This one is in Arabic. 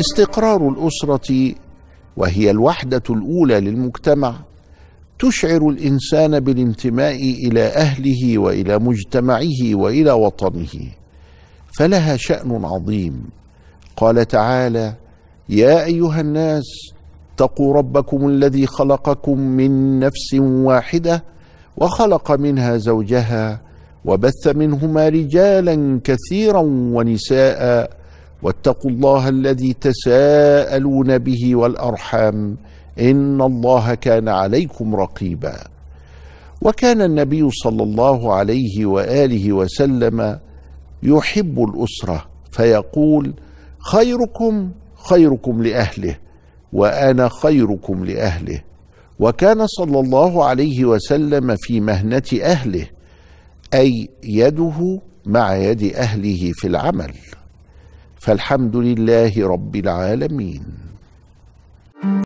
استقرار الاسره وهي الوحده الاولى للمجتمع تشعر الانسان بالانتماء الى اهله والى مجتمعه والى وطنه فلها شان عظيم قال تعالى يا ايها الناس اتقوا ربكم الذي خلقكم من نفس واحده وخلق منها زوجها وبث منهما رجالا كثيرا ونساء واتقوا الله الذي تساءلون به والارحام ان الله كان عليكم رقيبا وكان النبي صلى الله عليه واله وسلم يحب الاسره فيقول خيركم خيركم لاهله وانا خيركم لاهله وكان صلى الله عليه وسلم في مهنه اهله اي يده مع يد اهله في العمل فالحمد لله رب العالمين